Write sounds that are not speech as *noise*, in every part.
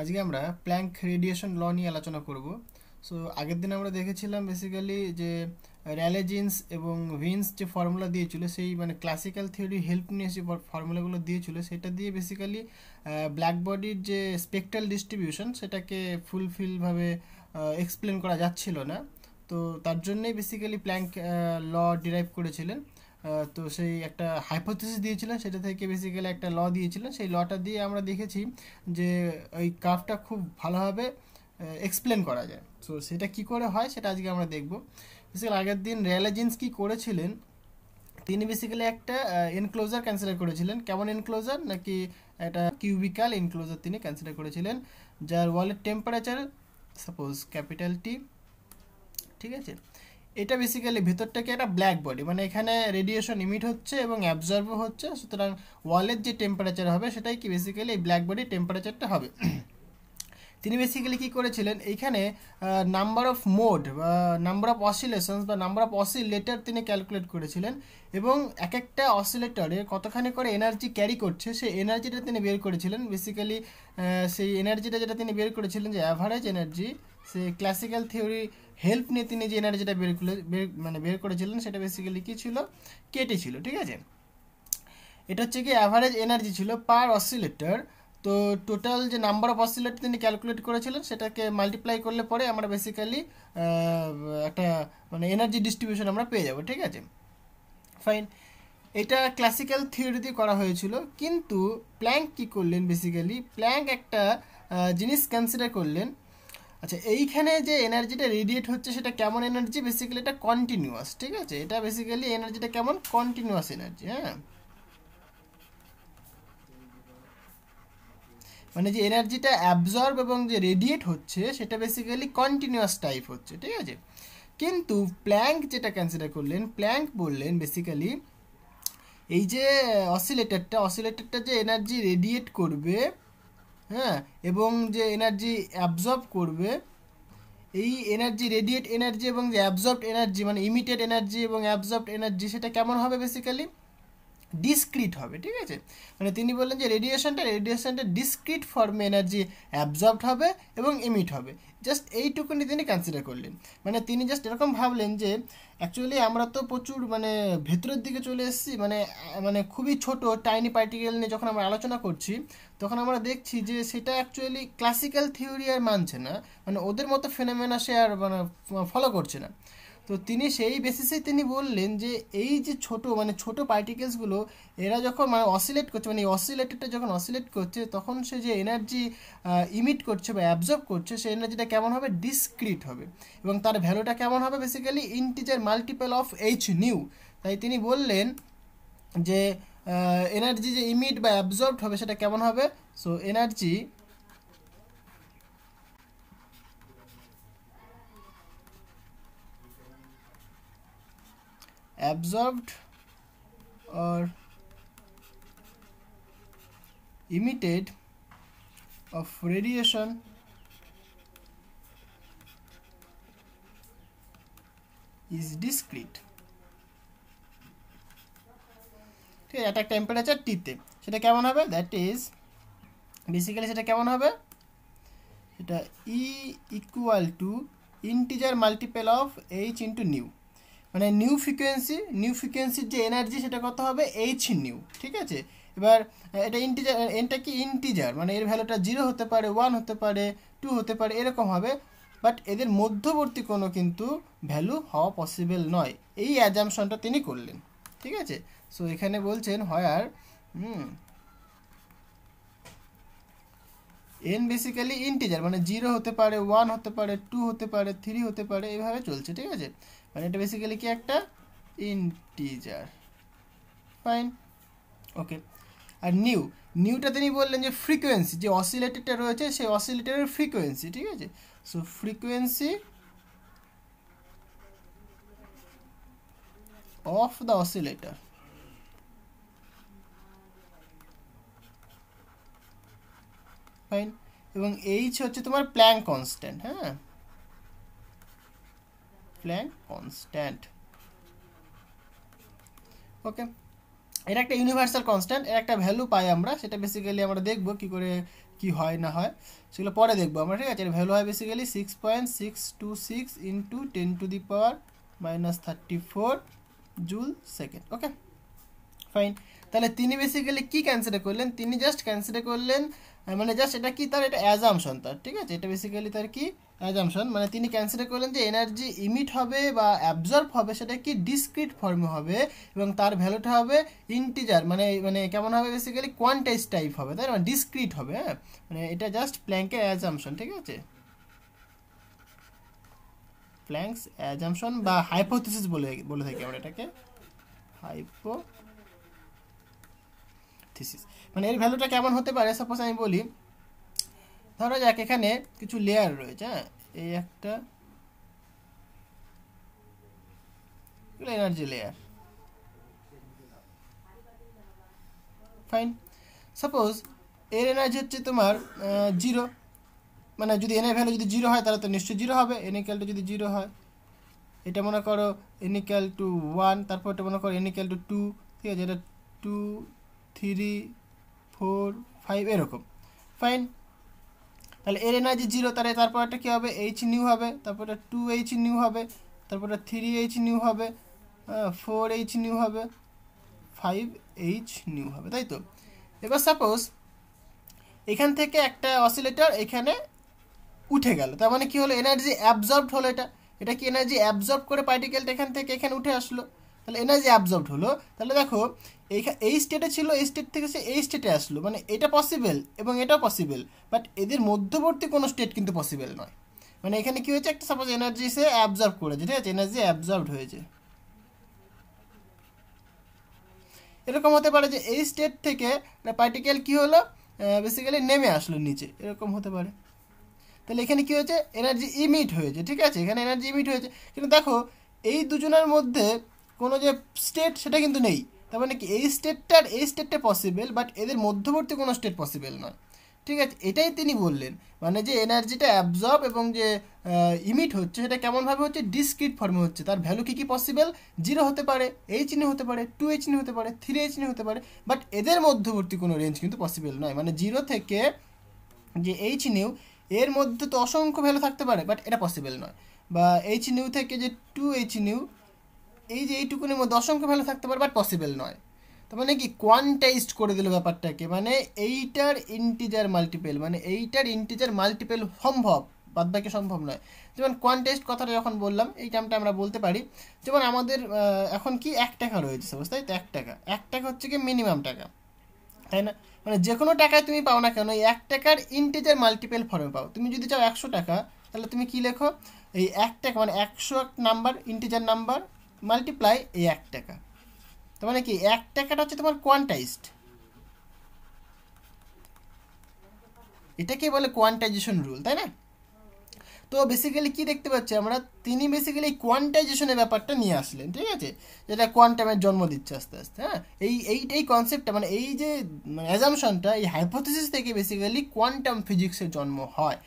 আজকে আমরা Planck radiation ল নিয়ে আলোচনা করব সো আগের দিন আমরা দেখেছিলাম বেসিক্যালি যে র্যালেজিন্স এবং উইন্স যে ফর্মুলা দিয়েছিল সেই মানে ক্লাসিক্যাল থিওরি হেল্প নিয়ে যে ফর্মুলাগুলো দিয়েছিল সেটা দিয়ে বেসিক্যালি ব্ল্যাক বডির যে স্পেকট্রাল ডিস্ট্রিবিউশন সেটাকে ফুলফিলভাবে এক্সপ্লেন করা যাচ্ছিল না তো তার জন্যই বেসিক্যালি প্ল্যাঙ্ক ল ডিরাইভ করেছিলেন তো সেই একটা হাইপোথিস দিয়েছিলেন সেটা থেকে বেসিক্যালি একটা ল দিয়েছিলেন সেই লটা দিয়ে আমরা দেখেছি যে ওই কাফটা খুব ভালোভাবে এক্সপ্লেন করা যায় সো সেটা কি করে হয় সেটা আজকে আমরা দেখব বেসিক্যালি আগের দিন রেলাজেন্স কি করেছিলেন তিনি বেসিক্যালি একটা এনক্লোজার ক্যান্সেল করেছিলেন কেমন এনক্লোজার নাকি একটা কিউবিক্যাল এনক্লোজার তিনি ক্যান্সেল করেছিলেন যার ওয়ালের টেম্পারেচার সাপোজ ক্যাপিটাল টি ঠিক আছে এটা বেসিক্যালি ভেতরটাকে একটা ব্ল্যাক বডি মানে এখানে রেডিয়েশন ইমিট হচ্ছে এবং অ্যাবজর্ভও হচ্ছে সুতরাং ওয়ালের যে টেম্পারেচার হবে সেটাই কি বেসিক্যালি এই ব্ল্যাক বডি টেম্পারেচারটা হবে তিনি বেসিক্যালি কী করেছিলেন এইখানে number of mode number of oscillations বা নাম্বার অফ অসিলেটার তিনি ক্যালকুলেট করেছিলেন এবং এক একটা অসিলেটরে কতখানি করে এনার্জি ক্যারি করছে সেই এনার্জিটা তিনি বের করেছিলেন বেসিক্যালি সেই এনার্জিটা যেটা তিনি বের করেছিলেন যে অ্যাভারেজ এনার্জি সে ক্লাসিক্যাল থিওরি হেল্প নিয়ে তিনি যে এনার্জিটা বের বের বের মানে বের করেছিলেন সেটা বেসিক্যালি কী ছিল কেটে ছিল ঠিক আছে এটা হচ্ছে কি অ্যাভারেজ এনার্জি ছিল পার অসিলেটার তো টোটাল যে নাম্বার অফ অসিলেটর তিনি ক্যালকুলেট করেছিলেন সেটাকে মাল্টিপ্লাই করলে পরে আমরা বেসিক্যালি একটা মানে এনার্জি ডিস্ট্রিবিউশন আমরা পেয়ে যাব ঠিক আছে ফাইন এটা ক্লাসিক্যাল থিওরিতে করা হয়েছিল কিন্তু প্ল্যাঙ্ক কী করলেন বেসিক্যালি প্ল্যাঙ্ক একটা জিনিস কনসিডার করলেন আচ্ছা এইখানে যে এনার্জিটা রেডিয়েট হচ্ছে সেটা কেমন এনার্জি বেসিক্যালি এটা কন্টিনিউয়াস ঠিক আছে এটা বেসিক্যালি এনার্জিটা কেমন কন্টিনিউয়াস এনার্জি হ্যাঁ মানে যে এনার্জিটা অ্যাবজর্ব এবং যে রেডিয়েট হচ্ছে সেটা বেসিক্যালি কন্টিনিউয়াস টাইপ হচ্ছে ঠিক আছে কিন্তু প্ল্যাঙ্ক যেটা ক্যান্সিডার করলেন প্ল্যাঙ্ক বললেন বেসিক্যালি এই যে অসিলেটারটা অসিলেটারটা যে এনার্জি রেডিয়েট করবে হ্যাঁ এবং যে এনার্জি অ্যাবজর্ব করবে এই এনার্জি রেডিয়েট এনার্জি এবং যে অ্যাবজর্বড এনার্জি মানে ইমিটেড এনার্জি এবং অ্যাবজর্বড এনার্জি সেটা কেমন হবে বেসিক্যালি ডিসক্রিট হবে ঠিক আছে মানে তিনি বললেন যে রেডিয়েশনটা রেডিয়েশনটা ডিসক্রিট ফর্মে এনার্জি অ্যাবজর্বড হবে এবং ইমিট হবে জাস্ট এইটুকুনি তিনি কনসিডার করলেন মানে তিনি জাস্ট এরকম ভাবলেন যে অ্যাকচুয়ালি আমরা তো প্রচুর মানে ভেতরের দিকে চলে এসেছি মানে মানে খুবই ছোট টাইনি পার্টিকেল নিয়ে যখন আমরা আলোচনা করছি তখন আমরা দেখছি যে সেটা অ্যাকচুয়ালি ক্লাসিক্যাল থিওরি আর মানছে না মানে ওদের মতো ফেনোমেনা সে আর মানে ফলো করছে না তো তিনি সেই বেসিসে তিনি বললেন যে এই যে ছোট মানে ছোট পার্টিকেলসগুলো এরা যখন মানে অসিলেট করছে মানে এই যখন অসিলেট করছে তখন সে যে এনার্জি ইমিট করছে বা অ্যাবজর্ব করছে সেই এনার্জিটা কেমন হবে ডিসক্রিট হবে এবং তার ভ্যালুটা কেমন হবে basically integer multiple of H nu তাই তিনি বললেন যে এনার্জি যে ইমিট বা অ্যাবজর্বড হবে সেটা কেমন হবে so energy absorbed or emitted of radiation is discrete ঠিক আছে একটা টেম্পারেচার টিতে সেটা কেমন হবে দ্যাট ইজ বেসিক্যালি সেটা কেমন হবে সেটা E equal to integer multiple of H into nu মানে নিউ ফ্রিকোয়েন্সি নিউ ফ্রিকোয়েন্সির যে এনার্জি সেটা কত হবে এইচ নিউ ঠিক আছে এবার এটা ইন্টিজার এটা কি ইন্টিজার মানে এর ভ্যালুটা জিরো হতে পারে ওয়ান হতে পারে টু হতে পারে এরকম হবে বাট এদের মধ্যবর্তী কোনো কিন্তু ভ্যালু হওয়া পসিবল নয় এই অ্যাজামশনটা তিনি করলেন ঠিক আছে সো এখানে বলছেন where hmm N basically integer মানে জিরো হতে পারে ওয়ান হতে পারে টু হতে পারে থ্রি হতে পারে এইভাবে চলছে ঠিক আছে মানে এটা বেসিক্যালি কি একটা ইনটিজার ফাইন ওকে আর নিউ নিউটা তিনি বললেন যে ফ্রিকোয়েন্সি যে অসিলেটেডটা রয়েছে সেই অসিলেটেডের ফ্রিকোয়েন্সি ঠিক আছে so frequency of the oscillator fine এবং এইচ হচ্ছে তোমার প্ল্যাং কনস্ট্যান্ট হ্যাঁ প্ল্যাঙ্ক কনস্ট্যান্ট ওকে এটা একটা ইউনিভার্সাল কনস্ট্যান্ট এর একটা ভ্যালু পাই আমরা সেটা বেসিক্যালি আমরা দেখব কি করে কি হয় না হয় সেগুলো পরে দেখবো আমরা ঠিক আছে এর ভ্যালু হয় basically six point six two six into ten to the power minus thirty four joule second okay fine তাহলে তিনি বেসিক্যালি কি কনসিডার করলেন তিনি জাস্ট কনসিডার করলেন মানে জাস্ট এটা কি তার এটা অ্যাজামশন তার ঠিক আছে এটা বেসিক্যালি তার কি অ্যাজামশন মানে তিনি কনসিডার করলেন যে এনার্জি ইমিট হবে বা অ্যাবজর্ব হবে সেটা কি ডিসক্রিট ফর্মে হবে এবং তার ভ্যালুটা হবে ইন্টিজার মানে মানে কেমন হবে বেসিক্যালি কোয়ান্টাইজ টাইপ হবে তাই মানে ডিসক্রিট হবে হ্যাঁ মানে এটা জাস্ট প্ল্যাঙ্কে অ্যাজামশন ঠিক আছে প্ল্যাঙ্কস অ্যাজামশন বা হাইপোথিস বলে বলে থাকি আমরা এটাকে হাইপো থিসিস মানে এর ভ্যালুটা কেমন হতে পারে সাপোজ আমি বলি ধরো যাক এখানে কিছু লেয়ার রয়েছে হ্যাঁ এই একটা এনার্জি লেয়ার ফাইন সাপোজ এর এনার্জি হচ্ছে তোমার জিরো মানে যদি এনের ভ্যালু যদি জিরো হয় তাহলে তো নিশ্চয়ই জিরো হবে এনিক্যালটা যদি জিরো হয় এটা মনে করো এনিক্যাল টু ওয়ান তারপর এটা মনে করো এনিক্যাল টু টু ঠিক আছে এটা টু থ্রি ফোর ফাইভ এরকম ফাইন তাহলে এর এনার্জি জিরো তাহলে তারপর একটা কী হবে এইচ নিউ হবে একটা টু এইচ নিউ হবে একটা থ্রি এইচ নিউ হবে ফোর এইচ নিউ হবে ফাইভ এইচ নিউ হবে তাই তো এবার সাপোজ এখান থেকে একটা অসিলেটর এখানে উঠে গেল তার মানে কী হলো এনার্জি অ্যাবজর্বড হলো এটা এটা কি এনার্জি অ্যাবজর্ব করে পার্টিকেলটা এখান থেকে এখানে উঠে আসলো তাহলে এনার্জি অ্যাবজর্ব হলো তাহলে দেখো এই স্টেটে ছিল এই স্টেট থেকে সে এই স্টেটে আসলো মানে এটা পসিবল এবং এটাও পসিবল বাট এদের মধ্যবর্তী কোনো স্টেট কিন্তু পসিবল নয় মানে এখানে কী হয়েছে একটা সাপোজ এনার্জি সে অ্যাবজর্ব করেছে ঠিক আছে এনার্জি অ্যাবজর্বড হয়েছে এরকম হতে পারে যে এই স্টেট থেকে পার্টিকেল মানে কি হলো বেসিক্যালি নেমে আসলো নিচে এরকম হতে পারে তাহলে এখানে কি হয়েছে এনার্জি ইমিট হয়েছে ঠিক আছে এখানে এনার্জি ইমিট হয়েছে কিন্তু দেখো এই দুজনের মধ্যে কোনো যে স্টেট সেটা কিন্তু নেই তার মানে কি এই স্টেটটার এই স্টেটটা পসিবল বাট এদের মধ্যবর্তী কোনো স্টেট পসিবল নয় ঠিক আছে এটাই তিনি বললেন মানে যে এনার্জিটা অ্যাবজর্ব এবং যে ইমিট হচ্ছে সেটা কেমনভাবে হচ্ছে ডিসক্রিট ফর্মে হচ্ছে তার ভ্যালু কী কী পসিবল জিরো হতে পারে এই চিহ্ন হতে পারে টু এইচ নিয়ে হতে পারে থ্রি এইচ নিয়ে হতে পারে বাট এদের মধ্যবর্তী কোনো রেঞ্জ কিন্তু পসিবল নয় মানে জিরো থেকে যে এই নিউ এর মধ্যে তো অসংখ্য ভ্যালু থাকতে পারে বাট এটা পসিবল নয় বা এইচ নিউ থেকে যে টু এইচ নিউ এই যে এইটুকুনির মধ্যে অসংখ্য ভ্যালু থাকতে পারে বাট পসিবল নয় তার মানে কি কোয়ান্টাইজড করে দিল ব্যাপারটাকে মানে এইটার ইন্টিজার মাল্টিপেল মানে এইটার ইন্টিজার মাল্টিপেল সম্ভব বাদ বাকি সম্ভব নয় যেমন কোয়ান্টেস্ট কথাটা যখন বললাম এই টাইমটা আমরা বলতে পারি যেমন আমাদের এখন কি এক টাকা রয়েছে বুঝতে তাই তো এক টাকা এক টাকা হচ্ছে কি মিনিমাম টাকা তাই না মানে যে কোনো টাকায় তুমি পাও না কেন এই এক টাকার ইন্টিজার মাল্টিপেল ফর্মে পাও তুমি যদি চাও একশো টাকা তাহলে তুমি কি লেখো এই এক টাকা মানে একশো নাম্বার ইন্টিজার নাম্বার মাল্টিপ্লাই এই এক টাকা তো মানে কি এক টাকাটা হচ্ছে তোমার কোয়ান্টাইজড এটাকে বলে কোয়ান্টাইজেশন রুল তাই না তো বেসিক্যালি কি দেখতে পাচ্ছি আমরা তিনি বেসিক্যালি কোয়ান্টাইজেশনের ব্যাপারটা নিয়ে আসলেন ঠিক আছে যেটা কোয়ান্টামের জন্ম দিচ্ছে আস্তে আস্তে হ্যাঁ এই এইটাই এই কনসেপ্টটা মানে এই যে অ্যাজামশনটা মানে এই হাইপোথিস থেকে বেসিক্যালি কোয়ান্টাম ফিজিক্সের জন্ম হয়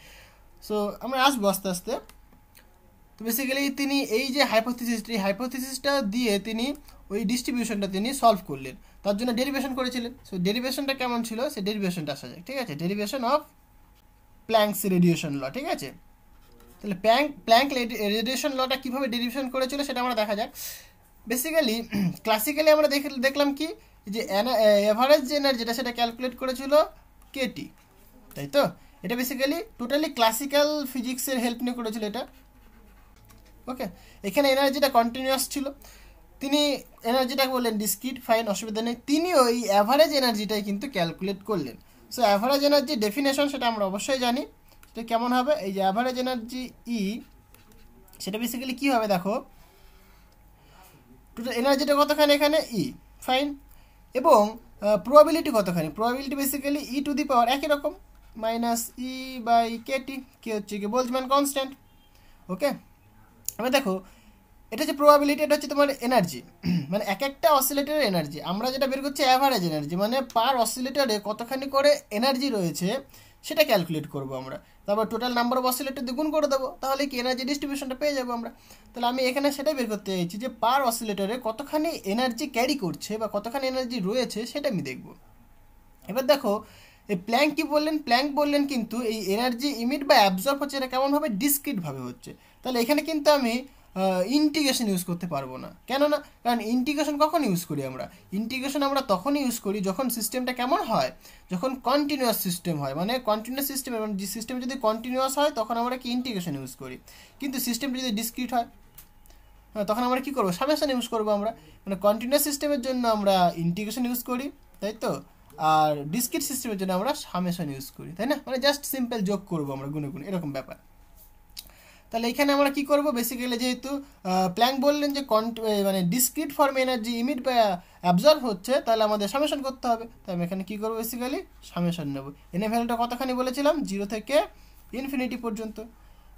সো আমরা আসবো আস্তে আস্তে বেসিক্যালি তিনি এই যে হাইপোথিসিসটি হাইপোথিসিসটা দিয়ে তিনি ওই ডিস্ট্রিবিউশনটা তিনি সলভ করলেন তার জন্য ডেরিভেশন করেছিলেন সো ডেরিভেশনটা কেমন ছিল সে ডেরিভেশনটা আসা যায় ঠিক আছে derivation of Planck's radiation law ঠিক আছে তাহলে প্ল্যাঙ্ক প্ল্যাঙ্ক রেডিয়েশন লটা কীভাবে ডেরিভেশন করেছিল সেটা আমরা দেখা যাক বেসিক্যালি ক্লাসিক্যালি *clears throat* আমরা দেখে দেখলাম কি যে অ্যাভারেজ এনার্জি যেটা সেটা ক্যালকুলেট করেছিল কেটি তাই তো এটা বেসিক্যালি টোটালি ক্লাসিক্যাল ফিজিক্সের হেল্প নিয়ে করেছিল এটা ওকে এখানে এনার্জিটা কন্টিনিউয়াস ছিল তিনি এনার্জিটাকে বললেন ডিসক্রিট ফাইন অসুবিধা নেই তিনিও এই অ্যাভারেজ এনার্জিটাই কিন্তু ক্যালকুলেট করলেন সো অ্যাভারেজ এনার্জি ডেফিনেশন সেটা আমরা অবশ্যই জানি সেটা কেমন হবে এই যে অ্যাভারেজ এনার্জি ই সেটা বেসিক্যালি কী হবে দেখো টোটাল এনার্জিটা কতখানি এখানে ই e, ফাইন এবং প্রবাবিলিটি কতখানি probability basically E to the power একই রকম minus E by K T K হচ্ছে কি বোলজম্যান কনস্ট্যান্ট ওকে এবার দেখো এটা যে প্রবাবিলিটি এটা হচ্ছে তোমার এনার্জি *clears throat* মানে এক একটা অসিলেটারের এনার্জি আমরা যেটা বের করছি অ্যাভারেজ এনার্জি মানে পার অসিলেটারে কতখানি করে এনার্জি রয়েছে সেটা ক্যালকুলেট করব আমরা তারপর টোটাল নাম্বার অফ অসিলেটার দ্বিগুণ করে দেবো তাহলে কি এনার্জি ডিস্ট্রিবিউশনটা পেয়ে যাবো আমরা তাহলে আমি এখানে সেটাই বের করতে চাইছি যে পার অসিলেটারে কতখানি এনার্জি ক্যারি করছে বা কতখানি এনার্জি রয়েছে সেটা আমি দেখব এবার দেখো এই প্ল্যাঙ্ক কী বললেন প্ল্যাঙ্ক বললেন কিন্তু এই এনার্জি ইমিট বা অ্যাবজর্ব হচ্ছে এটা কেমনভাবে ডিসক্রিটভাবে হচ্ছে তাহলে এখানে কিন্তু আমি ইন্টিগ্রেশন ইউজ করতে পারবো না কেননা কারণ ইন্টিগ্রেশন কখন ইউজ করি আমরা ইন্টিগ্রেশন আমরা তখনই ইউজ করি যখন সিস্টেমটা কেমন হয় যখন কন্টিনিউয়াস সিস্টেম হয় মানে কন্টিনিউয়াস সিস্টেম মানে সিস্টেম যদি কন্টিনিউয়াস হয় তখন আমরা কি ইন্টিগ্রেশন ইউজ করি কিন্তু সিস্টেমটা যদি ডিসক্রিট হয় হ্যাঁ তখন আমরা কী করবো সামেশন ইউজ করবো আমরা মানে কন্টিনিউয়াস সিস্টেমের জন্য আমরা ইন্টিগ্রেশন ইউজ করি তাই তো আর ডিসক্রিট সিস্টেমের জন্য আমরা সামেশন ইউজ করি তাই না মানে জাস্ট সিম্পল যোগ করবো আমরা গুনে গুনে এরকম ব্যাপার তাহলে এখানে আমরা কি করব বেসিক্যালি যেহেতু প্ল্যাঙ্ক বললেন যে কন্ট মানে ডিসক্রিট ফর্মে এনার্জি ইমিট বা অ্যাবজর্ভ হচ্ছে তাহলে আমাদের সামেশন করতে হবে তাই আমি এখানে কী করবো বেসিক্যালি সামেশন নেব এনএ ভ্যালুটা কতখানি বলেছিলাম জিরো থেকে ইনফিনিটি পর্যন্ত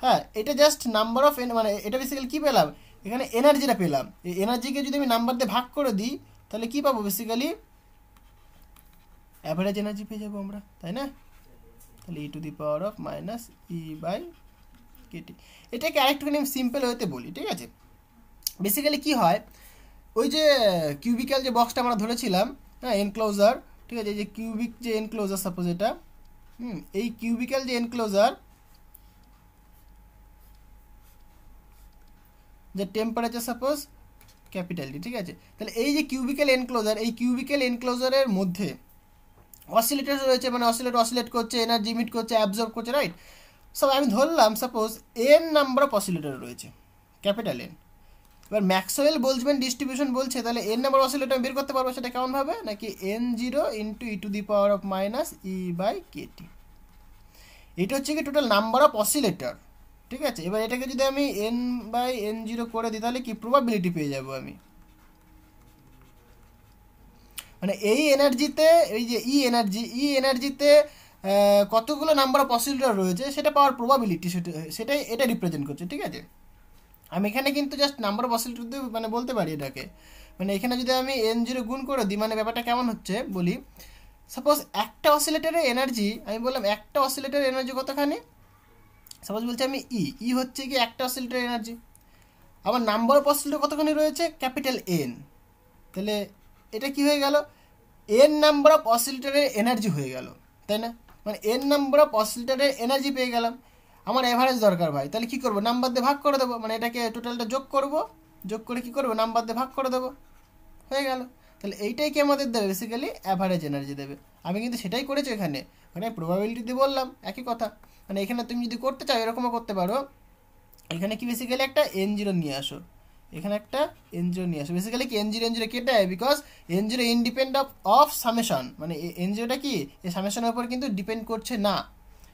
হ্যাঁ এটা জাস্ট নাম্বার অফ মানে এটা বেসিক্যালি কী পেলাম এখানে এনার্জিটা পেলাম এই এনার্জিকে যদি আমি নাম্বার দিয়ে ভাগ করে দিই তাহলে কী পাবো বেসিক্যালি অ্যাভারেজ এনার্জি পেয়ে যাবো আমরা তাই না তাহলে ই to the power of minus E by K T এটাকে আরেকটুখানি আমি সিম্পল হতে বলি ঠিক আছে বেসিক্যালি কি হয় ওই যে কিউবিক্যাল যে বক্সটা আমরা ধরেছিলাম হ্যাঁ এনক্লোজার ঠিক আছে যে কিউবিক যে এনক্লোজার সাপোজ এটা হুম এই কিউবিক্যাল যে এনক্লোজার যে টেম্পারেচার সাপোজ ক্যাপিটাল ডি ঠিক আছে তাহলে এই যে কিউবিক্যাল এনক্লোজার এই কিউবিক্যাল এনক্লোজারের মধ্যে অসিলেটার রয়েছে মানে অসিলেট অসিলেট করছে এনার্জি মিট করছে অ্যাবজর্ব করছে রাইট সব আমি ধরলাম suppose N number of oscillator রয়েছে ক্যাপিটাল এন এবার ম্যাক্সওয়েল বোলজম্যান ডিস্ট্রিবিউশন বলছে তাহলে এন নাম্বার অসিলেটর বের করতে পারবো সেটা কেমনভাবে নাকি N zero into E to the power of minus E by K T এটা হচ্ছে কি টোটাল নাম্বার অফ অসিলেটার ঠিক আছে এবার এটাকে যদি আমি এন বাই এন জিরো করে দিই তাহলে কি প্রবাবিলিটি পেয়ে যাব আমি মানে এই এনার্জিতে এই যে ই এনার্জি ই এনার্জিতে কতগুলো নাম্বার অফ পসিবিলিটি রয়েছে সেটা পাওয়ার প্রবাবিলিটি সেটা সেটাই এটা রিপ্রেজেন্ট করছে ঠিক আছে আমি এখানে কিন্তু জাস্ট নাম্বার অফ পসিবিলিটি মানে বলতে পারি এটাকে মানে এখানে যদি আমি এন জিরো গুণ করে দিই মানে ব্যাপারটা কেমন হচ্ছে বলি সাপোজ একটা অসিলেটারের এনার্জি আমি বললাম একটা অসিলেটারের এনার্জি কতখানি সাপোজ বলছি আমি ই e, ই e হচ্ছে কি একটা অসিলেটার এনার্জি আবার নাম্বার অফ অসিলেটার কতখানি রয়েছে ক্যাপিটাল এন তাহলে এটা কি হয়ে গেল এন নাম্বার অফ অসিলেটারের এনার্জি হয়ে গেল তাই না মানে এন নাম্বার অফ অসিলেটারের এনার্জি পেয়ে গেলাম আমার অ্যাভারেজ দরকার ভাই তাহলে কী করবো নাম্বার দিয়ে ভাগ করে দেবো মানে এটাকে টোটালটা যোগ করব যোগ করে কি করবো নাম্বার দিয়ে ভাগ করে দেবো হয়ে গেল তাহলে এইটাই কি আমাদের দেবে বেসিক্যালি অ্যাভারেজ এনার্জি দেবে আমি কিন্তু সেটাই করেছি এখানে মানে প্রবাবিলিটি দিয়ে বললাম একই কথা মানে এখানে তুমি যদি করতে চাও এরকমও করতে পারো এখানে কি বেসিক্যালি একটা এন জিরো নিয়ে আসো এখানে একটা এনজিও নিয়ে আসো বেসিক্যালি কি এনজিও এনজিও কেটে দেয় because N zero independent of of summation মানে এনজিওটা কি এই সামেশনের উপর কিন্তু ডিপেন্ড করছে না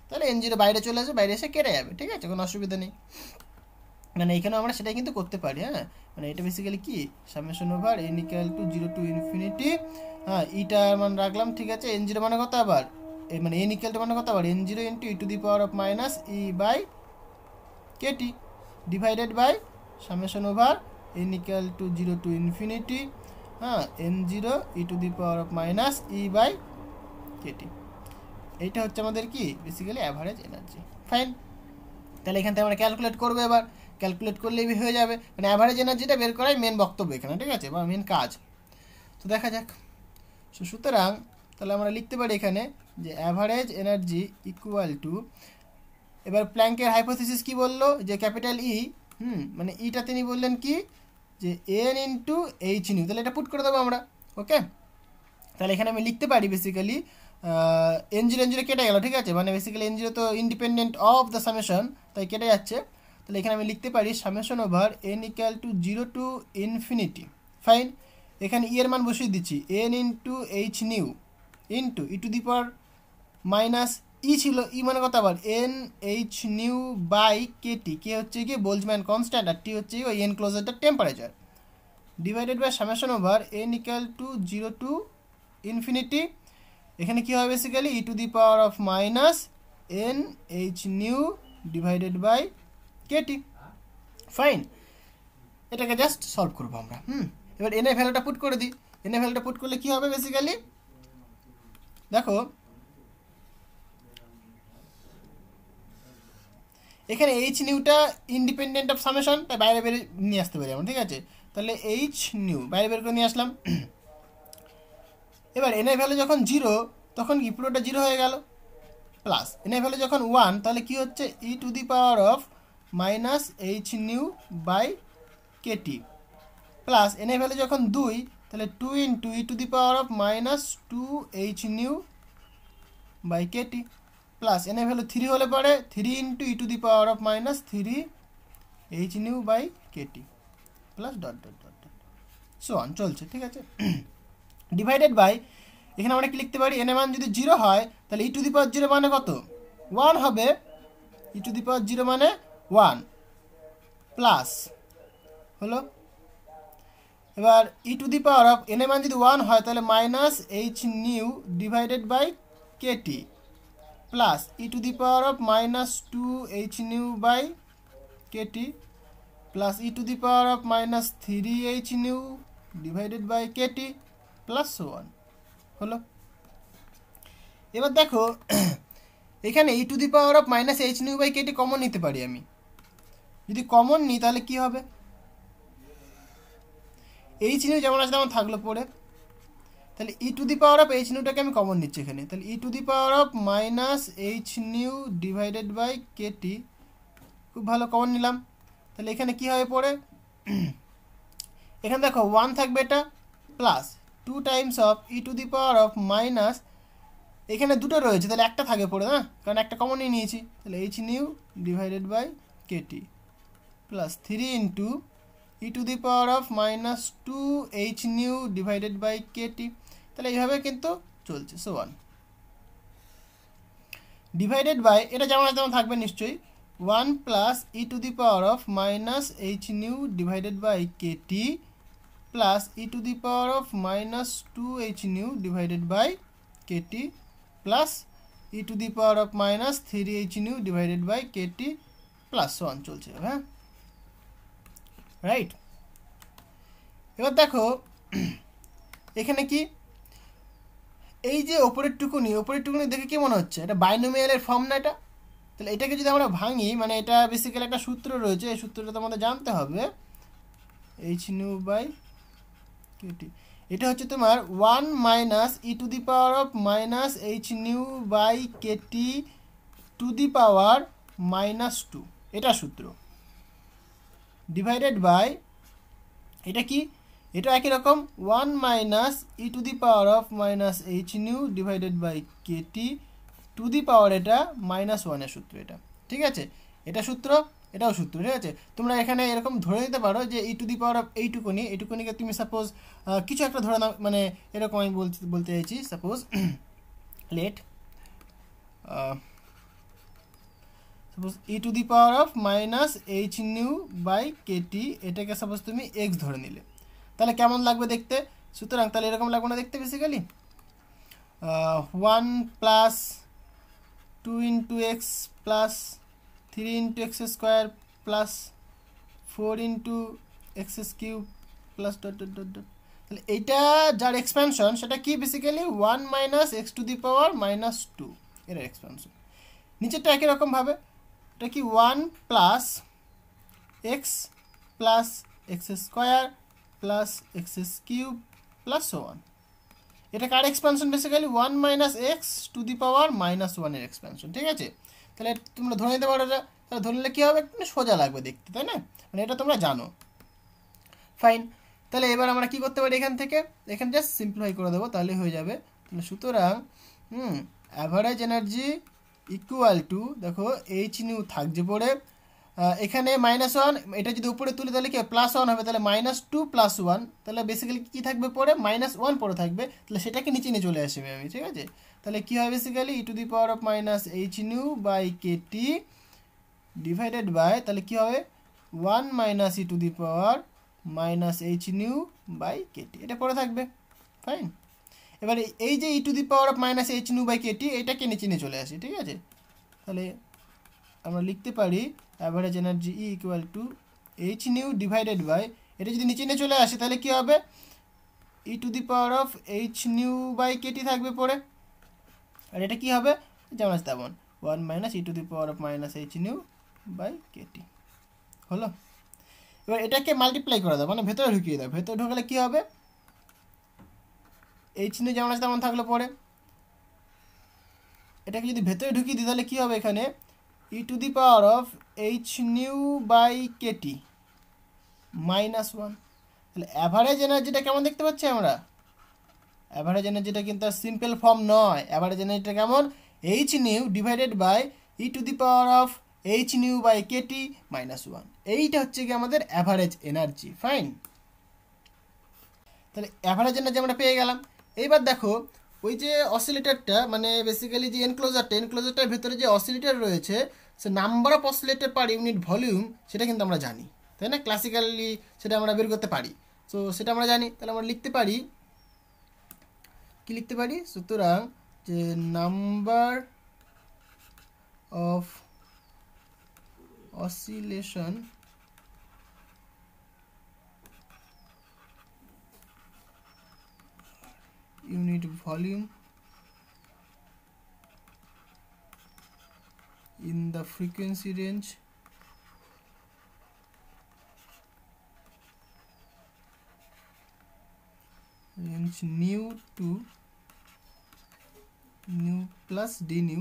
তাহলে এনজিও বাইরে চলে আসবে বাইরে এসে কেটে যাবে ঠিক আছে কোনো অসুবিধা নেই মানে এখানেও আমরা সেটাই কিন্তু করতে পারি হ্যাঁ মানে এটা বেসিক্যালি কি summation over N equal to zero to infinity হ্যাঁ ইটা মানে রাখলাম ঠিক আছে এন জিরো মানে কত আবার মানে এন ইকাল টু মানে কত আবার N zero into E to the power of minus E by K T divided by summation over N equal to zero to infinity হ্যাঁ N zero E to the power of minus E by K T এইটা হচ্ছে আমাদের কি basically average energy fine তাহলে এখান থেকে আমরা calculate করবো এবার ক্যালকুলেট করলেই হয়ে যাবে মানে অ্যাভারেজ এনার্জিটা বের করাই মেন বক্তব্য এখানে ঠিক আছে বা মেন কাজ তো দেখা যাক সো সুতরাং তাহলে আমরা লিখতে পারি এখানে যে অ্যাভারেজ এনার্জি ইকুয়াল টু এবার প্ল্যাঙ্কের হাইপোথিস কি বললো যে ক্যাপিটাল ই e হুম মানে ইটা তিনি বললেন কি যে এন ইন্টু এইচ নিউ তাহলে এটা পুট করে দেবো আমরা ওকে তাহলে এখানে আমি লিখতে পারি basically N zero N zero কেটে গেল ঠিক আছে মানে বেসিক্যালি এন জিরো তো ইন্ডিপেন্ডেন্ট অফ দ্য সামেশন তাই কেটে যাচ্ছে তাহলে এখানে আমি লিখতে পারি summation over N equal to zero to infinity fine এখানে ইয়ের e মান বসিয়ে দিচ্ছি N into H nu into E to the power minus E ছিল ই মানে কথা আবার N H nu by K T K হচ্ছে কি বোলজম্যান কনস্ট্যান্ট আর টি হচ্ছে ওই ক্লোজারটা temperature divided by summation over N equal to zero to infinity এখানে কী হয় basically E to the power of minus N H nu divided by K T fine এটাকে জাস্ট সলভ করবো আমরা হুম এবার এনএ ভ্যালুটা পুট করে দিই এনএ ভ্যালুটা পুট করলে কী হবে বেসিক্যালি দেখো এখানে এইচ নিউটা ইন্ডিপেন্ডেন্ট অফ সামেশন তাই বাইরে বের নিয়ে আসতে পারি আমরা ঠিক আছে তাহলে এইচ নিউ বাইরে বের করে নিয়ে আসলাম *clears throat* এবার এনআই ভ্যালু যখন জিরো তখন কি পুরোটা জিরো হয়ে গেল প্লাস এনআই ভ্যালু যখন ওয়ান তাহলে কি হচ্ছে e to the power of minus h nu by kt plus NI value যখন দুই তাহলে two into e to the power of minus two h nu by kt plus n এর value three হলে পরে three into E to the power of minus three H nu by kt plus dot dot dot dot so on চলছে ঠিক আছে divided *clears throat* by এখানে আমরা কি লিখতে পারি এন এর মান যদি জিরো হয় তাহলে ইটু দি পাওয়ার জিরো মানে কত ওয়ান হবে e to the power zero মানে ওয়ান প্লাস হলো এবার e to the power of n এর মান যদি ওয়ান হয় তাহলে minus h nu divided by kt plus e to the power of minus two h nu by kt plus e to the power of minus three H nu divided by kt plus one হলো এবার দেখো *clears throat* এখানে e to the power of minus h nu by kt common নিতে পারি আমি যদি common নিই তাহলে কি হবে এইচ নিউ যেমন আছে তেমন থাকলো পরে তাহলে ই to the power of h নিউটাকে আমি কমন নিচ্ছি এখানে তাহলে ই to the power of minus h nu divided by kt খুব ভালো কমন নিলাম তাহলে এখানে কি হয়ে পড়ে *clears throat* এখানে দেখো ওয়ান থাকবে এটা plus two times of e to the power of minus এখানে দুটো রয়েছে তাহলে একটা থাকে পড়ে না হ্যাঁ? কারণ একটা কমনই নিয়েছি তাহলে h nu divided by kt plus three into E to the power of minus two h nu divided by kt তাহলে এইভাবে কিন্তু চলছে সো ওয়ান ডিভাইডেড বাই এটা যেমন তেমন থাকবে নিশ্চয়ই one plus e to the power of minus h nu divided by K t plus e to the power of minus two h nu divided by K t plus e to the power of minus three H nu divided by K t plus one চলছে হ্যাঁ right এবার দেখো *clears throat* এখানে কি এই যে ওপরের টুকুনি ওপরের টুকুনি দেখে কি মনে হচ্ছে এটা বাইনোমিয়ালের ফর্ম না এটা তাহলে এটাকে যদি আমরা ভাঙি মানে এটা বেসিক্যালি একটা সূত্র রয়েছে এই সূত্রটা তোমাদের জানতে হবে এইচ নিউ বাই কিউটি এটা হচ্ছে তোমার one minus e to the power of minus h nu by kt to the power minus two এটা সূত্র ডিভাইডেড বাই এটা কি এটা একই রকম one minus e to the power of minus h nu divided by kt to the power এটা minus ওয়ানের সূত্র এটা ঠিক আছে এটা সূত্র এটাও সূত্র ঠিক আছে তোমরা এখানে এরকম ধরে নিতে পারো যে e to the power of এইটুকুনি এইটুকুনিকে তুমি সাপোজ কিছু একটা ধরে নাও মানে এরকম আমি বলতে বলতে চাইছি suppose let suppose e to the power of minus h nu by kt এটাকে সাপোজ তুমি এক্স ধরে নিলে তাহলে কেমন লাগবে দেখতে সুতরাং তাহলে এরকম লাগবে না দেখতে basically one plus two into x plus three into x square plus four into x cube plus dot dot dot dot তাহলে এইটা যার এক্সপ্যানশন সেটা কি basically one minus x to the power minus two এর expansion নিচেরটা একই রকমভাবে এটা কি one plus x plus x square plus x cube plus one এটা কার expansion basically one minus x to the power minus ওয়ানের এক্সপ্যানশন ঠিক আছে তাহলে তোমরা ধরে নিতে পারো এটা তাহলে ধরে নিলে কী হবে একটু মানে সোজা লাগবে দেখতে তাই না মানে এটা তোমরা জানো ফাইন তাহলে এবার আমরা কি করতে পারি এখান থেকে এখানে জাস্ট সিম্পলিফাই করে দেবো তাহলে হয়ে যাবে তাহলে সুতরাং অ্যাভারেজ এনার্জি ইকুয়াল টু দেখো এইচ নিউ থাকছে পরে এখানে মাইনাস ওয়ান এটা যদি উপরে তুলে তাহলে কি প্লাস ওয়ান হবে তাহলে মাইনাস টু প্লাস ওয়ান তাহলে বেসিক্যালি কী থাকবে পরে মাইনাস ওয়ান পরে থাকবে তাহলে সেটাকে নিচে নিয়ে চলে আসবে আমি ঠিক আছে তাহলে কী হয় basically E to the power of minus h nu by K t divided by তাহলে কী হবে one minus e to the power minus h nu by K t এটা পরে থাকবে ফাইন এবারে এই যে e to the power of minus h nu by K t এটাকে নিচে নিয়ে চলে আসে ঠিক আছে তাহলে আমরা লিখতে পারি average energy e equal to h nu divided by এটা যদি নিচে নিয়ে চলে আসে তাহলে কী হবে e to the power of H nu by kt থাকবে পরে আর এটা কী হবে যেমন তেমন one minus e to the power of minus h nu by kt হলো এবার এটাকে মাল্টিপ্লাই করে দাও মানে ভেতরে ঢুকিয়ে দেবে ভেতরে ঢুকালে কী হবে এইচ নিউ যেমন তেমন থাকলো পরে এটাকে যদি ভেতরে ঢুকিয়ে দিই তাহলে কী হবে এখানে e to the power of H nu by kt minus one তাহলে অ্যাভারেজ এনার্জিটা কেমন দেখতে পাচ্ছি আমরা অ্যাভারেজ এনার্জিটা কিন্তু আর সিম্পল ফর্ম নয় অ্যাভারেজ এনার্জিটা কেমন h nu divided by e to the power of H nu by kt minus one এইটা হচ্ছে কি আমাদের অ্যাভারেজ এনার্জি ফাইন তাহলে অ্যাভারেজ এনার্জি আমরা পেয়ে গেলাম এইবার দেখো ওই যে অসিলেটারটা মানে বেসিক্যালি যে এনক্লোজারটা এনক্লোজারটার ভেতরে যে অসিলেটার রয়েছে সে number of oscillated per unit volume সেটা কিন্তু আমরা জানি তাই না ক্লাসিক্যালি সেটা আমরা বের করতে পারি সো সেটা আমরা জানি তাহলে আমরা লিখতে পারি কি লিখতে পারি সুতরাং যে number of oscillation unit volume in the frequency range range nu to nu plus d nu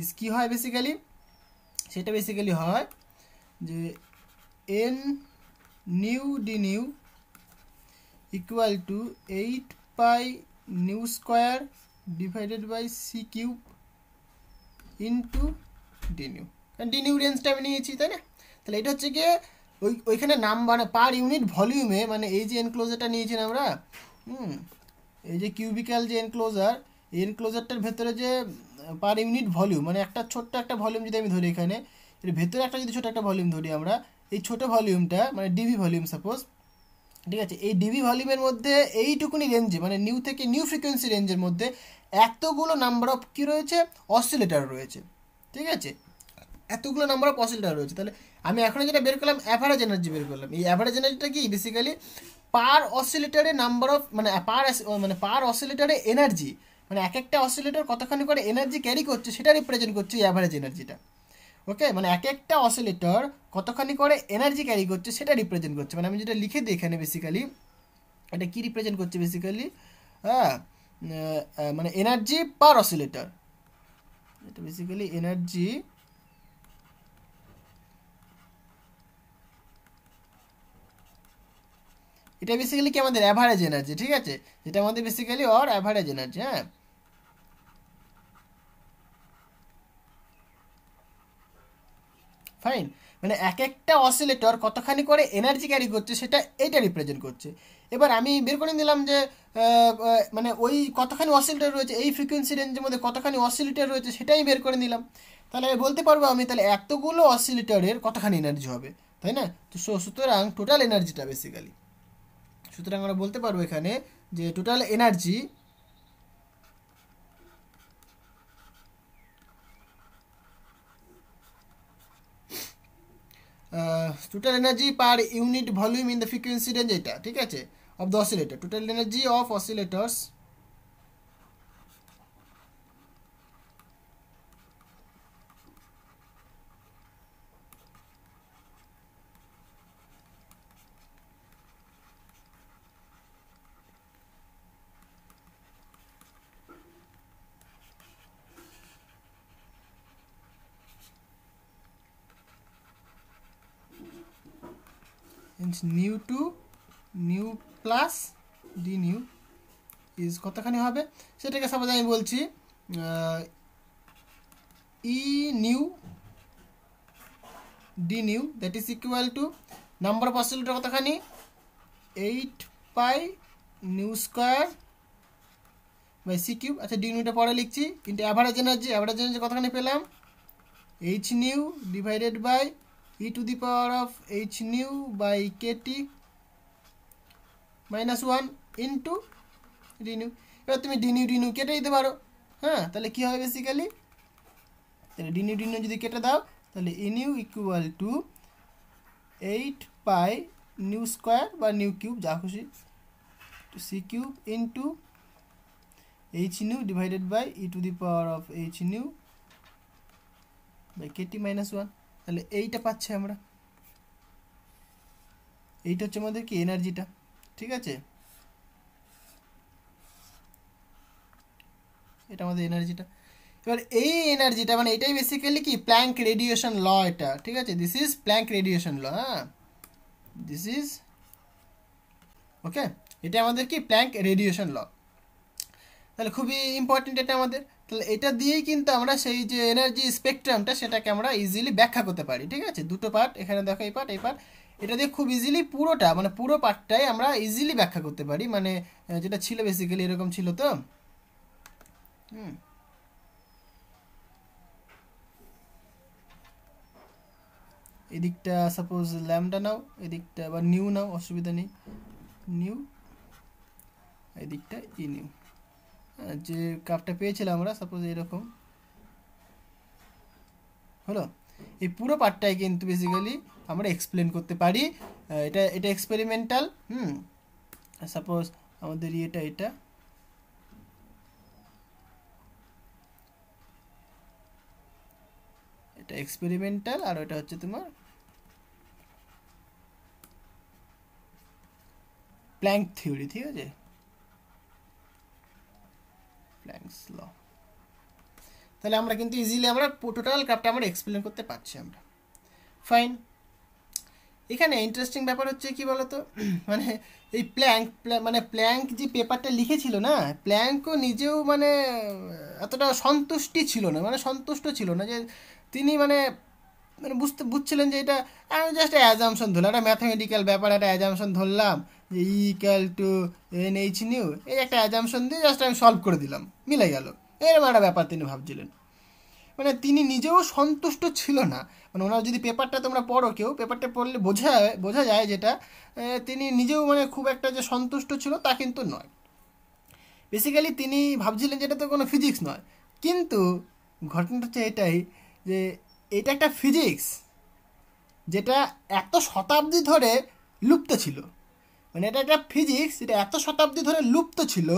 is কি হয় বেসিক্যালি সেটা বেসিক্যালি হয় যে n nu d nu equal to 8 pi nu square divided by c cube into d nu কারণ d nu রেঞ্জটা আমি নিয়েছি তাই না তাহলে এটা হচ্ছে গিয়ে ওই ওইখানে নাম মানে পার ইউনিট ভলিউমে মানে এই যে এনক্লোজারটা নিয়েছি না আমরা হুম এই যে কিউবিক্যাল যে এনক্লোজার এই এনক্লোজারটার ভেতরে যে পার ইউনিট ভলিউম মানে একটা ছোট্ট একটা ভলিউম যদি আমি ধরি এখানে এর ভেতরে একটা যদি ছোটো একটা ভলিউম ধরি আমরা এই ছোটো ভলিউমটা মানে ডিভি ভলিউম সাপোজ ঠিক আছে এই ডিভি ভলিউমের মধ্যে এইটুকুনি রেঞ্জে মানে নিউ থেকে নিউ ফ্রিকোয়েন্সি রেঞ্জের মধ্যে এতগুলো নাম্বার অফ কী রয়েছে অসিলেটার রয়েছে ঠিক আছে এতগুলো নাম্বার অফ অসিলেটার রয়েছে তাহলে আমি এখনও যেটা বের করলাম অ্যাভারেজ এনার্জি বের করলাম এই অ্যাভারেজ এনার্জিটা কি বেসিক্যালি পার অসিলেটারে নাম্বার অফ মানে পার মানে পার অসিলেটারে এনার্জি মানে এক একটা অসিলেটর কতখানি করে এনার্জি ক্যারি করছে সেটা রিপ্রেজেন্ট করছে এই অ্যাভারেজ এনার্জিটা ওকে মানে এক একটা অসিলেটর কতখানি করে এনার্জি ক্যারি করছে সেটা রিপ্রেজেন্ট করছে মানে আমি যেটা লিখে দিই এখানে বেসিক্যালি এটা কী রিপ্রেজেন্ট করছে বেসিক্যালি হ্যাঁ মানে এনার্জি পার অসিলেটার এটা বেসিক্যালি এনার্জি এটা বেসিক্যালি কি আমাদের অ্যাভারেজ এনার্জি ঠিক আছে যেটা আমাদের বেসিক্যালি অর অ্যাভারেজ এনার্জি হ্যাঁ ফাইন মানে এক একটা অসিলেটর কতখানি করে এনার্জি ক্যারি করছে সেটা এটা রিপ্রেজেন্ট করছে এবার আমি বের করে নিলাম যে মানে ওই কতখানি অসিলেটর রয়েছে এই ফ্রিকোয়েন্সি রেঞ্জের মধ্যে কতখানি অসিলেটর রয়েছে সেটাই বের করে নিলাম তাহলে আমি বলতে পারবো আমি তাহলে এতগুলো অসিলেটরের কতখানি এনার্জি হবে তাই না তো সুতরাং টোটাল এনার্জিটা বেসিক্যালি সুতরাং আমরা বলতে পারবো এখানে যে total energy total energy per unit volume in the frequency range এটা ঠিক আছে of the oscillator total energy of oscillators means nu to nu plus d nu is কতখানি হবে সেটাকে সাপোজ আমি বলছি e nu d nu that is equal to number possibility কতখানি eight pi nu square by c cube আচ্ছা d নিউটা পরে লিখছি কিন্তু অ্যাভারেজ এনার্জি অ্যাভারেজ এনার্জি কতখানি পেলাম H nu divided by e to the power of h nu by kt minus one into d nu এবার তুমি ডিনিউ ডিনিউ কেটে দিতে পারো হ্যাঁ তাহলে কী হবে বেসিক্যালি তাহলে ডিনিউ ডিনিউ যদি কেটে দাও তাহলে e nu equal to eight pi nu square বা নিউ কিউব যা খুশি c cube into H nu divided by e to the power of H nu by kt minus one তাহলে এইটা পাচ্ছি আমরা এইটা হচ্ছে আমাদের কি এনার্জিটা ঠিক আছে এটা আমাদের এনার্জিটা এবার এই এনার্জিটা মানে এটাই বেসিক্যালি কি প্ল্যাঙ্ক রেডিয়েশন ল এটা ঠিক আছে this is Planck radiation law হ্যাঁ দিস ইজ ওকে এটা আমাদের কি প্ল্যাঙ্ক রেডিয়েশন ল তাহলে খুবই ইম্পর্টেন্ট এটা আমাদের তাহলে এটা দিয়েই কিন্তু আমরা সেই যে এনার্জি স্পেকট্রামটা সেটাকে আমরা ইজিলি ব্যাখ্যা করতে পারি ঠিক আছে দুটো পার্ট এখানে দেখো এই পার্ট এই পার্ট এটা দিয়ে খুব ইজিলি পুরোটা মানে পুরো পার্টটাই আমরা ইজিলি ব্যাখ্যা করতে পারি মানে যেটা ছিল বেসিক্যালি এরকম ছিল তো হুম এদিকটা সাপোজ ল্যামডা নাও এদিকটা বা নিউ নাও অসুবিধা নেই নিউ এদিকটা ই e নিউ যে কাপটা পেয়েছিলাম আমরা সাপোজ এরকম হলো এই পুরো পার্টটাই কিন্তু বেসিক্যালি আমরা এক্সপ্লেন করতে পারি এটা এটা এক্সপেরিমেন্টাল হুম সাপোজ আমাদের ইয়েটা এটা এটা এক্সপেরিমেন্টাল আর এটা হচ্ছে তোমার প্ল্যাঙ্ক থিওরি ঠিক আছে প্ল্যাঙ্কস ল তাহলে আমরা কিন্তু ইজিলি আমরা টোটাল কাপটা আমরা এক্সপ্লেন করতে পারছি আমরা ফাইন এখানে ইন্টারেস্টিং ব্যাপার হচ্ছে কি বলতো মানে এই প্ল্যাঙ্ক মানে প্ল্যাঙ্ক যে পেপারটা লিখেছিল না প্ল্যাঙ্কও নিজেও মানে এতটা সন্তুষ্টি ছিল না মানে সন্তুষ্ট ছিল না যে তিনি মানে মানে বুঝতে বুঝছিলেন যে এটা আমি জাস্ট অ্যাজামশন ধরলাম একটা ম্যাথামেটিক্যাল ব্যাপার একটা অ্যাজামশন ধরলাম যে e equal to n H nu এই একটা অ্যাজামশন দিয়ে জাস্ট আমি সলভ করে দিলাম মিলে গেল এরকম একটা ব্যাপার তিনি ভাবছিলেন মানে তিনি নিজেও সন্তুষ্ট ছিল না মানে ওনার যদি পেপারটা তোমরা পড়ো কেউ পেপারটা পড়লে বোঝা বোঝা যায় যেটা তিনি নিজেও মানে খুব একটা যে সন্তুষ্ট ছিল তা কিন্তু নয় বেসিক্যালি তিনি ভাবছিলেন যেটা তো কোনো ফিজিক্স নয় কিন্তু ঘটনাটা হচ্ছে এটাই যে এটা একটা ফিজিক্স যেটা এত শতাব্দী ধরে লুপ্ত ছিল মানে এটা একটা ফিজিক্স যেটা এত শতাব্দী ধরে লুপ্ত ছিল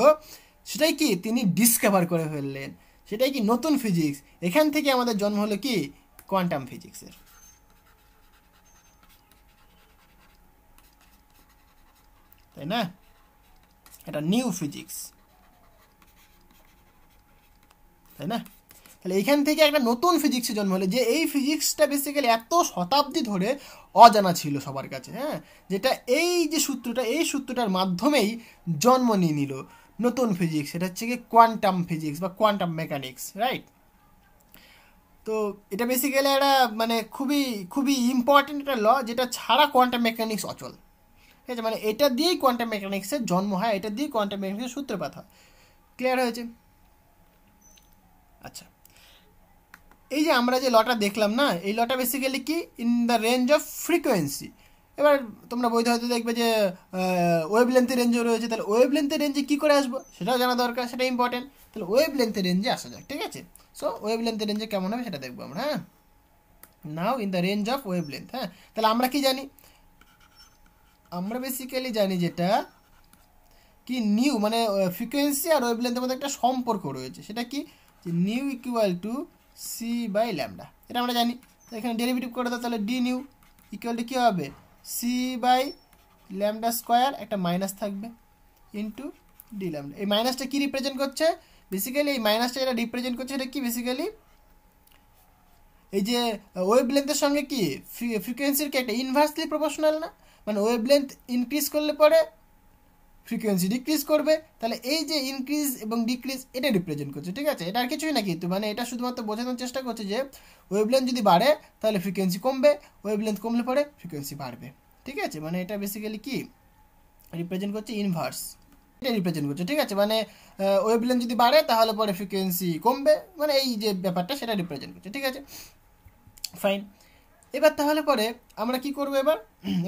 সেটাই কি তিনি ডিসকভার করে ফেললেন সেটাই কি নতুন ফিজিক্স এখান থেকে আমাদের জন্ম হলো কি কোয়ান্টাম ফিজিক্সের তাই না এটা নিউ ফিজিক্স তাই না তাহলে এখান থেকে একটা নতুন ফিজিক্সে জন্ম হলো যে এই ফিজিক্সটা বেসিক্যালি এত শতাব্দী ধরে অজানা ছিল সবার কাছে হ্যাঁ যেটা এই যে সূত্রটা এই সূত্রটার মাধ্যমেই জন্ম নিয়ে নিল নতুন ফিজিক্স এটা হচ্ছে কি কোয়ান্টাম ফিজিক্স বা কোয়ান্টাম মেকানিক্স রাইট তো এটা বেসিক্যালি একটা মানে খুবই খুবই ইম্পর্টেন্ট একটা ল যেটা ছাড়া কোয়ান্টাম মেকানিক্স অচল ঠিক আছে মানে এটা দিয়েই কোয়ান্টাম মেকানিক্সের জন্ম হয় এটা দিয়েই কোয়ান্টাম মেকানিক্সের সূত্রপাত হয় ক্লিয়ার হয়েছে আচ্ছা এই যে আমরা যে লটা দেখলাম না এই লটা বেসিক্যালি কি in the range of frequency এবার তোমরা বৈধ হয়তো দেখবে যে ওয়েব লেন্থের রেঞ্জও রয়েছে তাহলে ওয়েব লেন্থের রেঞ্জে কী করে আসবো সেটাও জানা দরকার সেটা ইম্পর্টেন্ট তাহলে ওয়েব লেন্থের রেঞ্জে আসা যাক ঠিক আছে সো ওয়েব লেন্থের রেঞ্জে কেমন হবে সেটা দেখবো আমরা হ্যাঁ now in the range of wavelength হ্যাঁ তাহলে আমরা কি জানি আমরা বেসিক্যালি জানি যেটা কি নিউ মানে ফ্রিকোয়েন্সি আর ওয়েব লেন্থের মধ্যে একটা সম্পর্ক রয়েছে সেটা কি nu equal to c by lambda এটা আমরা জানি এখানে ডেরিভেটিভ করে দাও তাহলে ডি নিউ ইকুয়ালটি কী হবে সি বাই ল্যামডা স্কোয়ার একটা মাইনাস থাকবে ইন্টু ডি ল্যামডা এই মাইনাসটা কী রিপ্রেজেন্ট করছে বেসিক্যালি এই মাইনাসটা যেটা রিপ্রেজেন্ট করছে এটা কি বেসিক্যালি এই যে ওয়েব লেন্থের সঙ্গে কি ফ্রিকোয়েন্সির কি একটা ইনভার্সলি প্রপোর্শনাল না মানে ওয়েব লেন্থ ইনক্রিজ করলে পরে ফ্রিকোয়েন্সি ডিক্রিজ করবে তাহলে এই যে ইনক্রিজ এবং ডিক্রিজ এটা রিপ্রেজেন্ট করছে ঠিক আছে এটা আর কিছুই না কিন্তু মানে এটা শুধুমাত্র বোঝানোর চেষ্টা করছে যে ওয়েবলেন্থ যদি বাড়ে তাহলে ফ্রিকোয়েন্সি কমবে ওয়েবলেন্থ কমলে পরে ফ্রিকোয়েন্সি বাড়বে ঠিক আছে মানে এটা বেসিক্যালি কি রিপ্রেজেন্ট করছে ইনভার্স এটা রিপ্রেজেন্ট করছে ঠিক আছে মানে ওয়েবলেন্থ যদি বাড়ে তাহলে পরে ফ্রিকোয়েন্সি কমবে মানে এই যে ব্যাপারটা সেটা রিপ্রেজেন্ট করছে ঠিক আছে ফাইন এবার তাহলে পরে আমরা কি করবো এবার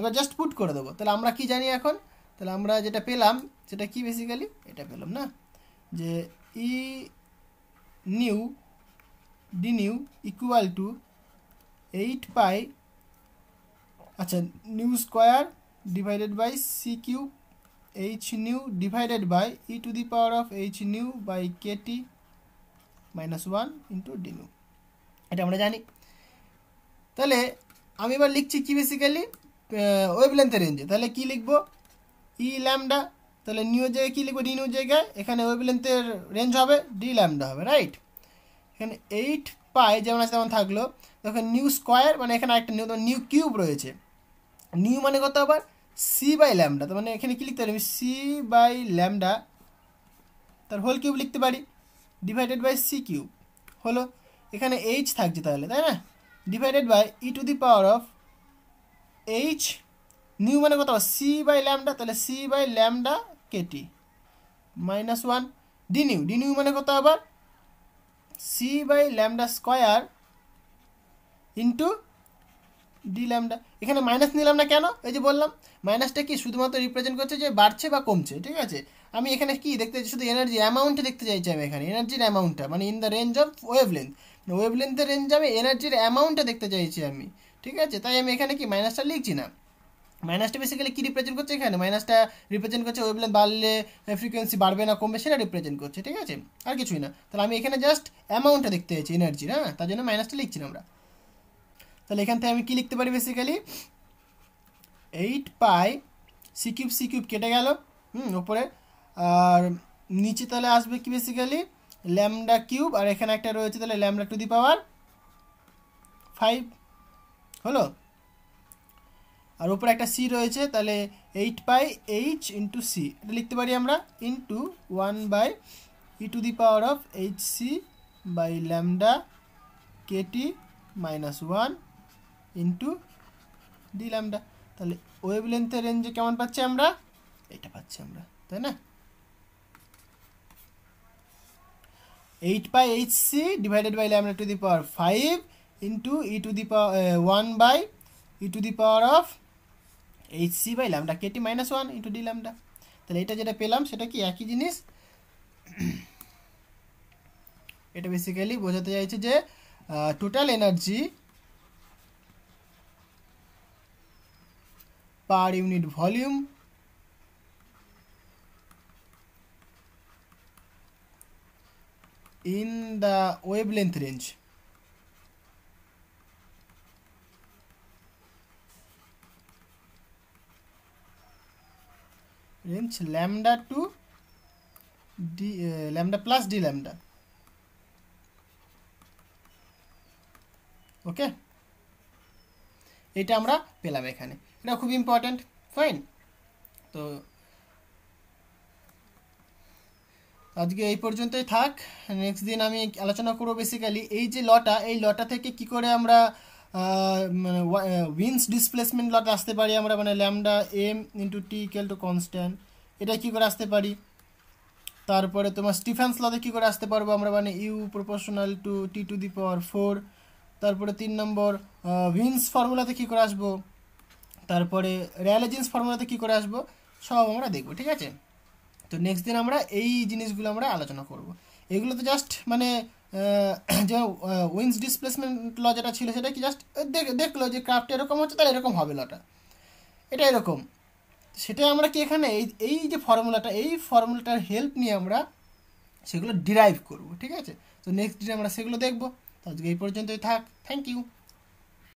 এবার জাস্ট পুট করে দেবো তাহলে আমরা কি জানি এখন তাহলে আমরা যেটা পেলাম যেটা কি বেসিক্যালি এটা পেলাম না যে e new d new = 8 pi আচ্ছা new square divided by c cube h new divided by e to the power of h new বাই kt - 1 ইনটু d new এটা আমরা জানি তাহলে আমি এবার লিখছি কি বেসিক্যালি ওয়েভ লেন্থ রেঞ্জ তাহলে কি লিখব ই e ল্যামডা তাহলে নিউ জায়গায় কী লিখবো ডি নিউ জায়গায় এখানে ওয়েভ লেন্থের রেঞ্জ হবে ডি ল্যামডা হবে রাইট এখানে এইট পাই যেমন আছে তেমন থাকলো তখন নিউ স্কোয়ার মানে এখানে একটা নিউ নিউ কিউব রয়েছে নিউ মানে কত আবার সি বাই ল্যামডা তো মানে এখানে কী লিখতে পারি আমি সি বাই ল্যামডা তার হোল কিউব লিখতে পারি ডিভাইডেড বাই সি কিউব হলো এখানে এইচ থাকছে তাহলে তাই না divided by e to the power of H nu মানে কত সি বাই ল্যামডা তাহলে c by lambda kt minus one d nu d nu মানে কত আবার c by lambda square into d lambda এখানে মাইনাস নিলাম না কেন এই যে বললাম মাইনাসটা কি শুধুমাত্র রিপ্রেজেন্ট করছে যে বাড়ছে বা কমছে ঠিক আছে আমি এখানে কি দেখতে চাইছি শুধু এনার্জি অ্যামাউন্ট দেখতে চাইছি আমি এখানে এনার্জির অ্যামাউন্টটা মানে in the range of wavelength length ওয়েভ লেন্থের রেঞ্জ আমি এনার্জির অ্যামাউন্টটা দেখতে চাইছি আমি ঠিক আছে তাই আমি এখানে কি মাইনাসটা লিখছি না মাইনাসটা বেসিক্যালি কী রিপ্রেজেন্ট করছে এখানে মাইনাসটা রিপ্রেজেন্ট করছে ওয়েবলেন্থ বাড়লে ফ্রিকোয়েন্সি বাড়বে না কমবে সেটা রিপ্রেজেন্ট করছে ঠিক আছে আর কিছুই না তাহলে আমি এখানে জাস্ট অ্যামাউন্টটা দেখতে চাইছি এনার্জি হ্যাঁ তার জন্য মাইনাসটা লিখছি না আমরা তাহলে এখান থেকে আমি কী লিখতে পারি basically eight pi c cube c cube কেটে গেল হুম ওপরে আর নিচে তাহলে আসবে কি বেসিক্যালি ল্যামডা কিউব আর এখানে একটা রয়েছে তাহলে lambda to the power five হলো আর উপরে একটা সি রয়েছে তাহলে eight by h into c এটা লিখতে পারি আমরা into one by e to the power of h c by lambda kt minus one into d lambda তাহলে ওয়েভ লেন্থের রেঞ্জে কেমন পাচ্ছি আমরা এটা পাচ্ছি আমরা তাই না eight by h c divided by lambda to the power five into E to the power one by e to the power of h c by lambda kt minus one into d lambda তাহলে এটা যেটা পেলাম সেটা কি একই জিনিস *clears throat* এটা basically বোঝাতে চাইছে যে total energy per unit volume in the wavelength range range lambda to d lambda plus d lambda okay এটা আমরা পেলাম এখানে এটা খুব ইম্পর্ট্যান্ট ফাইন তো আজকে এই পর্যন্তই থাক নেক্সট দিন আমি আলোচনা করবো বেসিক্যালি এই যে লটা এই লটা থেকে কি করে আমরা মানে উইন্স ডিসপ্লেসমেন্ট লট আসতে পারি আমরা মানে lambda m into t equal to constant এটা কী করে আসতে পারি তারপরে তোমার স্টিফেন্স লতে কী করে আসতে পারবো আমরা মানে U proportional to T to the power four তারপরে তিন নম্বর উইন্স ফর্মুলাতে কী করে আসবো তারপরে রিয়ালেজেন্স ফর্মুলাতে কী করে আসবো সব আমরা দেখবো ঠিক আছে তো নেক্সট দিন আমরা এই জিনিসগুলো আমরা আলোচনা করব এগুলো তো জাস্ট মানে *clears throat* যে উইন্স ডিসপ্লেসমেন্ট ল যেটা ছিল সেটা কি জাস্ট দেখলো যে ক্রাফ্ট এরকম হচ্ছে তাহলে এরকম হবে লটা এটা এরকম সেটাই আমরা কি এখানে এই এই যে ফর্মুলাটা এই ফর্মুলাটার হেল্প নিয়ে আমরা সেগুলো ডিরাইভ করব ঠিক আছে তো নেক্সট ডে আমরা সেগুলো দেখবো তো আজকে এই পর্যন্তই থাক থ্যাংক ইউ